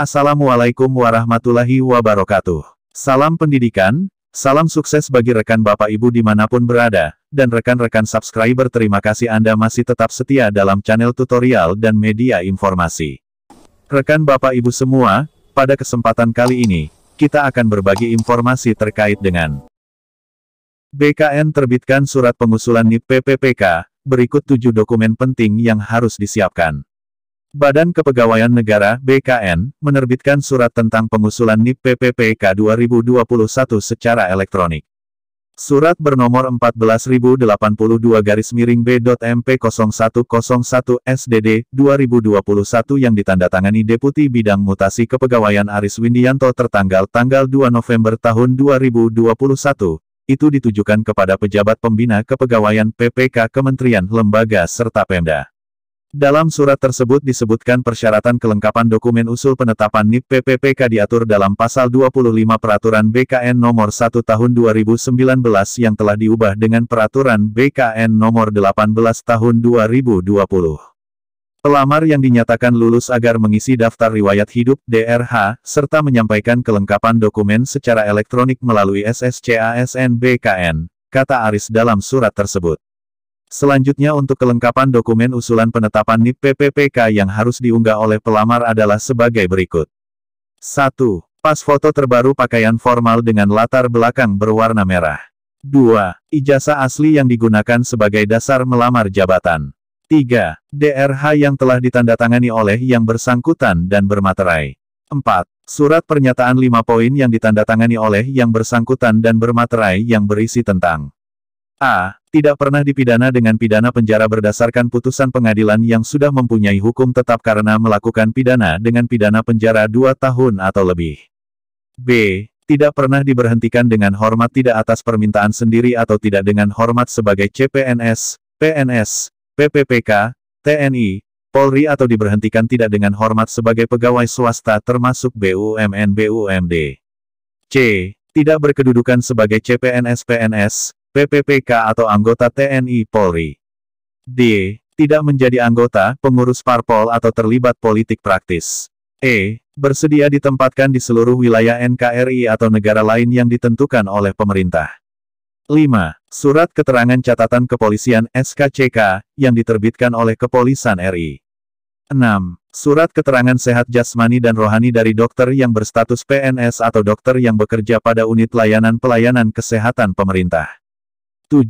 Assalamualaikum warahmatullahi wabarakatuh. Salam pendidikan, salam sukses bagi rekan Bapak Ibu dimanapun berada, dan rekan-rekan subscriber terima kasih Anda masih tetap setia dalam channel tutorial dan media informasi. Rekan Bapak Ibu semua, pada kesempatan kali ini, kita akan berbagi informasi terkait dengan BKN terbitkan surat pengusulan NIP PPPK, berikut tujuh dokumen penting yang harus disiapkan. Badan Kepegawaian Negara BKN menerbitkan surat tentang pengusulan NIP PPPK 2021 secara elektronik. Surat bernomor 14082 garis miring B.MP0101 SDD 2021 yang ditandatangani Deputi Bidang Mutasi Kepegawaian Aris Windianto tertanggal tanggal 2 November tahun 2021 itu ditujukan kepada pejabat pembina kepegawaian PPK Kementerian Lembaga serta Pemda. Dalam surat tersebut disebutkan persyaratan kelengkapan dokumen usul penetapan NIP PPPK diatur dalam pasal 25 Peraturan BKN Nomor 1 Tahun 2019 yang telah diubah dengan Peraturan BKN Nomor 18 Tahun 2020. Pelamar yang dinyatakan lulus agar mengisi daftar riwayat hidup DRH serta menyampaikan kelengkapan dokumen secara elektronik melalui SSCASN BKN, kata Aris dalam surat tersebut. Selanjutnya untuk kelengkapan dokumen usulan penetapan NIP PPPK yang harus diunggah oleh pelamar adalah sebagai berikut. 1. Pas foto terbaru pakaian formal dengan latar belakang berwarna merah. 2. Ijazah asli yang digunakan sebagai dasar melamar jabatan. 3. DRH yang telah ditandatangani oleh yang bersangkutan dan bermaterai. 4. Surat pernyataan 5 poin yang ditandatangani oleh yang bersangkutan dan bermaterai yang berisi tentang A. Tidak pernah dipidana dengan pidana penjara berdasarkan putusan pengadilan yang sudah mempunyai hukum tetap karena melakukan pidana dengan pidana penjara dua tahun atau lebih. B. Tidak pernah diberhentikan dengan hormat tidak atas permintaan sendiri atau tidak dengan hormat sebagai CPNS, PNS, PPPK, TNI, Polri atau diberhentikan tidak dengan hormat sebagai pegawai swasta termasuk BUMN BUMD. C. Tidak berkedudukan sebagai CPNS PNS, PPPK atau anggota TNI Polri. D. Tidak menjadi anggota, pengurus parpol atau terlibat politik praktis. E. Bersedia ditempatkan di seluruh wilayah NKRI atau negara lain yang ditentukan oleh pemerintah. 5. Surat Keterangan Catatan Kepolisian SKCK, yang diterbitkan oleh kepolisian RI. 6. Surat keterangan sehat jasmani dan rohani dari dokter yang berstatus PNS atau dokter yang bekerja pada unit layanan pelayanan kesehatan pemerintah. 7.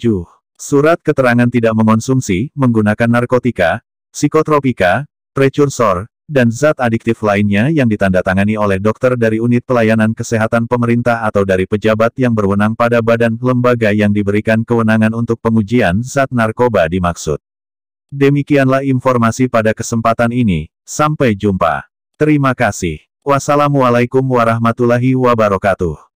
Surat keterangan tidak mengonsumsi, menggunakan narkotika, psikotropika, prekursor, dan zat adiktif lainnya yang ditandatangani oleh dokter dari unit pelayanan kesehatan pemerintah atau dari pejabat yang berwenang pada badan lembaga yang diberikan kewenangan untuk pengujian zat narkoba dimaksud. Demikianlah informasi pada kesempatan ini. Sampai jumpa. Terima kasih. Wassalamualaikum warahmatullahi wabarakatuh.